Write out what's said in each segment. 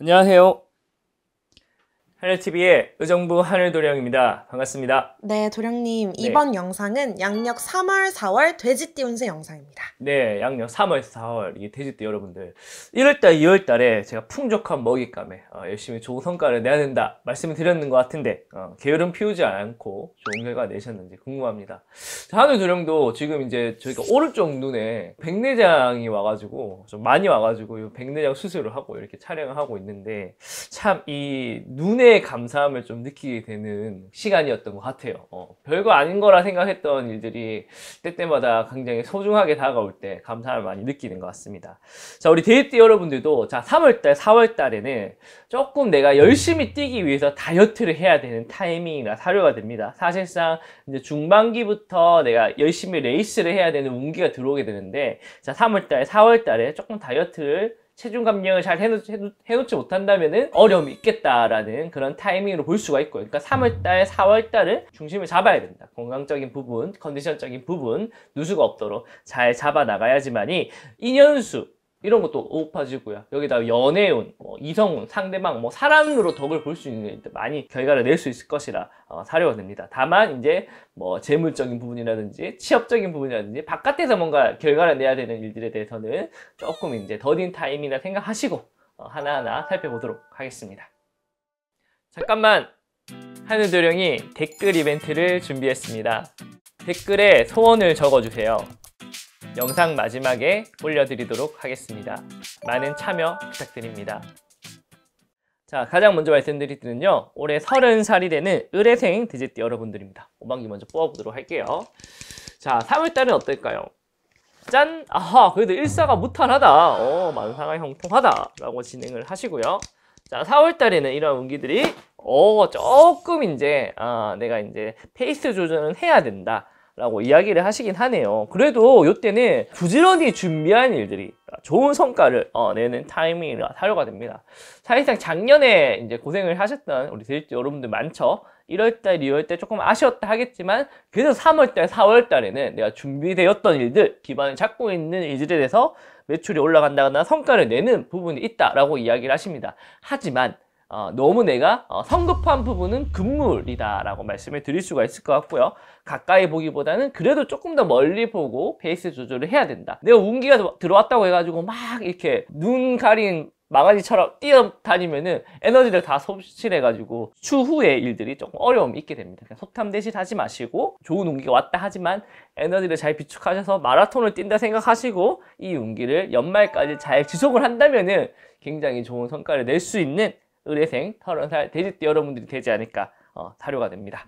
안녕하세요. 하늘TV의 의정부 하늘도령입니다. 반갑습니다. 네, 도령님. 네. 이번 네. 영상은 양력 3월, 4월 돼지띠 운세 영상입니다. 네, 양력 3월, 4월 이 돼지띠 여러분들 1월달, 2월달에 제가 풍족한 먹잇감에 어, 열심히 좋은 성과를 내야 된다 말씀을 드렸는 것 같은데 어, 게으름 피우지 않고 좋은 결과 내셨는지 궁금합니다. 하늘도령도 지금 이제 저희가 오른쪽 눈에 백내장이 와가지고 좀 많이 와가지고 백내장 수술을 하고 이렇게 촬영을 하고 있는데 참 이 눈에 그때의 감사함을 좀 느끼게 되는 시간이었던 것 같아요. 어, 별거 아닌 거라 생각했던 일들이 때때마다 굉장히 소중하게 다가올 때 감사함을 많이 느끼는 것 같습니다. 자, 우리 데이트 여러분들도 자, 3월달, 4월달에는 조금 내가 열심히 뛰기 위해서 다이어트를 해야 되는 타이밍이나 사료가 됩니다. 사실상 이제 중반기부터 내가 열심히 레이스를 해야 되는 운기가 들어오게 되는데 자, 3월달, 4월달에 조금 다이어트를 체중 감량을 잘 해놓, 해놓 지못한다면 어려움이 있겠다라는 그런 타이밍으로 볼 수가 있고 그러니까 3월달, 4월달을 중심을 잡아야 된다. 건강적인 부분, 컨디션적인 부분 누수가 없도록 잘 잡아 나가야지만이 2년수 이런 것도 오파지고요. 여기다 연애운, 뭐 이성운, 상대방, 뭐 사람으로 덕을 볼 수 있는 많이 결과를 낼 수 있을 것이라 어, 사료가 됩니다. 다만 이제 뭐 재물적인 부분이라든지 취업적인 부분이라든지 바깥에서 뭔가 결과를 내야 되는 일들에 대해서는 조금 이제 더딘 타임이나 생각하시고 어, 하나하나 살펴보도록 하겠습니다. 잠깐만 하늘도령이 댓글 이벤트를 준비했습니다. 댓글에 소원을 적어주세요. 영상 마지막에 올려드리도록 하겠습니다. 많은 참여 부탁드립니다. 자 가장 먼저 말씀드리드는요 올해 30살이 되는 의뢰생 디제트 여러분들입니다. 오방기 먼저 뽑아보도록 할게요. 자 3월달은 어떨까요? 짠! 아하 그래도 일사가 무탈하다 어 만사가 형통하다 라고 진행을 하시고요 자 4월달에는 이런 운기들이 어 조금 이제 아 내가 이제 페이스 조절은 해야 된다 라고 이야기를 하시긴 하네요 그래도 이때는 부지런히 준비한 일들이 좋은 성과를 어, 내는 타이밍이라 사료가 됩니다 사실상 작년에 이제 고생을 하셨던 우리 대리지 여러분들 많죠 1월달, 2월달 조금 아쉬웠다 하겠지만 그래서 3월달, 4월달에는 내가 준비되었던 일들, 기반을 잡고 있는 일들에 대해서 매출이 올라간다거나 성과를 내는 부분이 있다라고 이야기를 하십니다. 하지만 어, 너무 내가 어, 성급한 부분은 금물이다라고 말씀을 드릴 수가 있을 것 같고요. 가까이 보기보다는 그래도 조금 더 멀리 보고 베이스 조절을 해야 된다. 내가 운기가 들어왔다고 해가지고 막 이렇게 눈 가린 망아지처럼 뛰어다니면은 에너지를 다손실해가지고 추후의 일들이 조금 어려움이 있게 됩니다. 그러니까 속탐 대신 하지 마시고 좋은 운기가 왔다 하지만 에너지를 잘 비축하셔서 마라톤을 뛴다 생각하시고 이 운기를 연말까지 잘 지속을 한다면은 굉장히 좋은 성과를 낼 수 있는 의뢰생, 서른살 돼지띠 여러분들이 되지 않을까 어, 사료가 됩니다.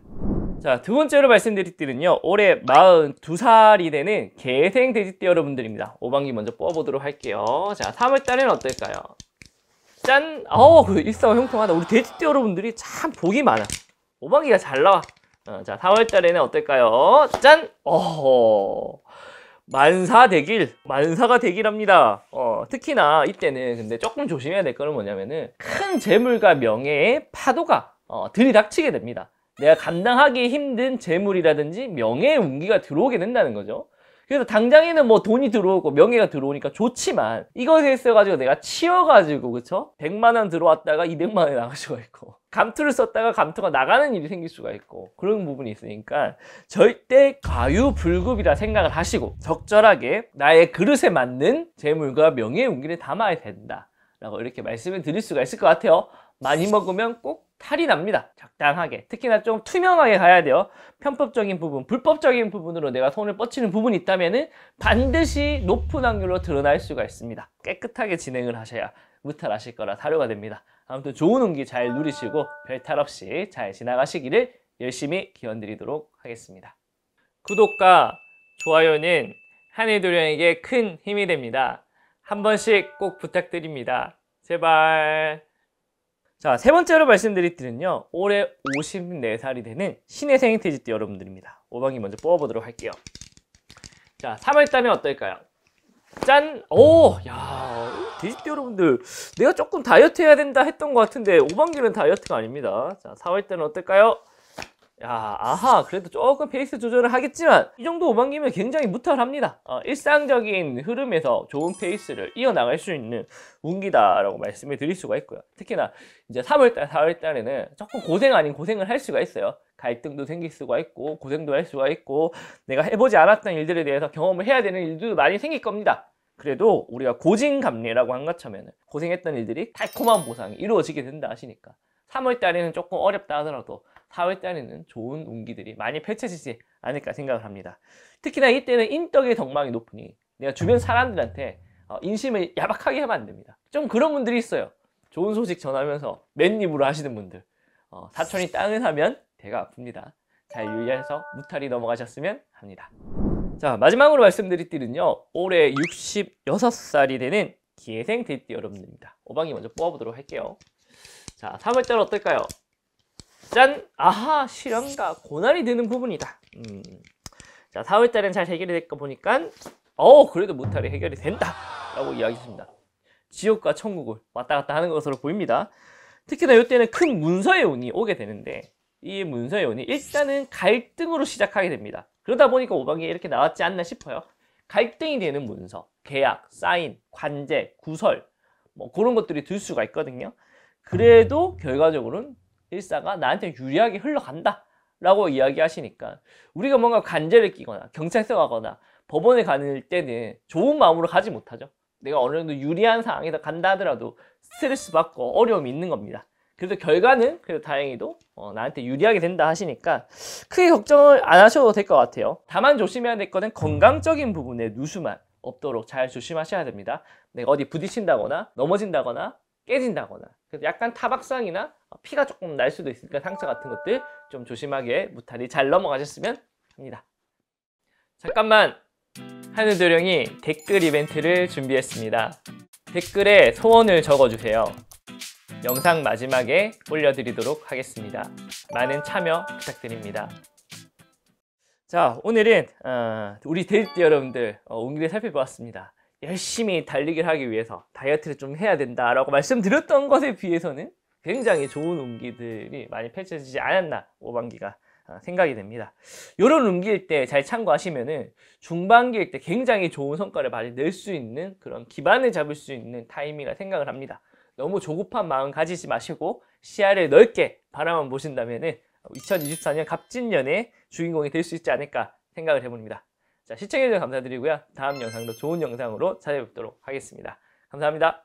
자, 두 번째로 말씀드릴 띠는요. 올해 42살이 되는 개생 돼지띠 여러분들입니다. 오방기 먼저 뽑아보도록 할게요. 자, 3월달에는 어떨까요? 짠! 어우, 그 일사형통하다. 우리 돼지띠 여러분들이 참 복이 많아. 오방기가잘 나와. 어, 자, 4월달에는 어떨까요? 짠! 어허. 만사 되길 만사가 되길 합니다 어, 특히나 이때는 근데 조금 조심해야 될 거는 뭐냐면은 큰 재물과 명예의 파도가 어, 들이닥치게 됩니다 내가 감당하기 힘든 재물이라든지 명예의 운기가 들어오게 된다는 거죠 그래서 당장에는 뭐 돈이 들어오고 명예가 들어오니까 좋지만 이것에 있어가지고 내가 치워가지고 그쵸? 100만원 들어왔다가 200만원에 나가셔가 있고 감투를 썼다가 감투가 나가는 일이 생길 수가 있고 그런 부분이 있으니까 절대 과유불급이라 생각을 하시고 적절하게 나의 그릇에 맞는 재물과 명예의 용기를 담아야 된다 라고 이렇게 말씀을 드릴 수가 있을 것 같아요 많이 먹으면 꼭 탈이 납니다 적당하게 특히나 좀 투명하게 가야 돼요 편법적인 부분 불법적인 부분으로 내가 손을 뻗치는 부분이 있다면 반드시 높은 확률로 드러날 수가 있습니다 깨끗하게 진행을 하셔야 무탈하실 거라 사료가 됩니다 아무튼 좋은 운기 잘 누리시고 별 탈 없이 잘 지나가시기를 열심히 기원드리도록 하겠습니다. 구독과 좋아요는 한일도령에게 큰 힘이 됩니다. 한 번씩 꼭 부탁드립니다. 제발. 자, 세 번째로 말씀드릴 때는요. 올해 54살이 되는 신의 생일테지트 여러분들입니다. 오방이 먼저 뽑아보도록 할게요. 자, 3월달에 어떨까요? 짠! 오! 야, 디지트 여러분들 내가 조금 다이어트 해야 된다 했던 것 같은데 오반길은 다이어트가 아닙니다. 자, 4월 때는 어떨까요? 야 아하 그래도 조금 페이스 조절을 하겠지만 이 정도 오반기면 굉장히 무탈합니다 어, 일상적인 흐름에서 좋은 페이스를 이어나갈 수 있는 운기다라고 말씀을 드릴 수가 있고요 특히나 이제 3월달 4월달에는 조금 고생 아닌 고생을 할 수가 있어요 갈등도 생길 수가 있고 고생도 할 수가 있고 내가 해보지 않았던 일들에 대해서 경험을 해야 되는 일도 많이 생길 겁니다 그래도 우리가 고진감래라고 한 것처럼 고생했던 일들이 달콤한 보상이 이루어지게 된다 하시니까 3월달에는 조금 어렵다 하더라도 사회 달에는 좋은 운기들이 많이 펼쳐지지 않을까 생각을 합니다. 특히나 이때는 인덕의 덕망이 높으니 내가 주변 음. 사람들한테 어, 인심을 야박하게 하면 안 됩니다. 좀 그런 분들이 있어요. 좋은 소식 전하면서 맨입으로 하시는 분들. 어, 사촌이 땅을 하면 배가 아픕니다. 잘 유의해서 무탈이 넘어가셨으면 합니다. 자 마지막으로 말씀드릴 띠는요. 올해 66살이 되는 기회생 대띠 여러분입니다 오방이 먼저 뽑아보도록 할게요. 자 3월달 어떨까요? 짠! 아하! 실험과 고난이 되는 부분이다. 음. 자, 4월달엔 잘 해결이 될까 보니까 어 그래도 못하이 해결이 된다! 라고 이야기했습니다. 지옥과 천국을 왔다 갔다 하는 것으로 보입니다. 특히나 이때는 큰 문서의 운이 오게 되는데 이 문서의 운이 일단은 갈등으로 시작하게 됩니다. 그러다 보니까 오방이에 이렇게 나왔지 않나 싶어요. 갈등이 되는 문서, 계약, 사인, 관제, 구설 뭐 그런 것들이 들 수가 있거든요. 그래도 결과적으로는 일사가 나한테 유리하게 흘러간다 라고 이야기하시니까 우리가 뭔가 관제를 끼거나 경찰서 가거나 법원에 가는 때는 좋은 마음으로 가지 못하죠. 내가 어느 정도 유리한 상황에서 간다 하더라도 스트레스 받고 어려움이 있는 겁니다. 그래서 결과는 그래도 다행히도 어, 나한테 유리하게 된다 하시니까 크게 걱정을 안 하셔도 될 것 같아요. 다만 조심해야 될 거는 건강적인 부분에 누수만 없도록 잘 조심하셔야 됩니다. 내가 어디 부딪힌다거나 넘어진다거나 깨진다거나 약간 타박상이나 어, 피가 조금 날 수도 있으니까 상처 같은 것들 좀 조심하게 무탈이 잘 넘어가셨으면 합니다. 잠깐만 하늘도령이 댓글 이벤트를 준비했습니다. 댓글에 소원을 적어주세요. 영상 마지막에 올려드리도록 하겠습니다. 많은 참여 부탁드립니다. 자 오늘은 어, 우리 데이트 여러분들 어, 온기를 살펴보았습니다. 열심히 달리기를 하기 위해서 다이어트를 좀 해야 된다라고 말씀드렸던 것에 비해서는 굉장히 좋은 음기들이 많이 펼쳐지지 않았나 오반기가 아, 생각이 됩니다. 이런 음기일 때 잘 참고하시면은 중반기일 때 굉장히 좋은 성과를 많이 낼 수 있는 그런 기반을 잡을 수 있는 타이밍이라 생각을 합니다. 너무 조급한 마음 가지지 마시고 시야를 넓게 바라만 보신다면은 2024년 갑진년의 주인공이 될 수 있지 않을까 생각을 해봅니다. 자, 시청해주셔서 감사드리고요. 다음 영상도 좋은 영상으로 찾아뵙도록 하겠습니다. 감사합니다.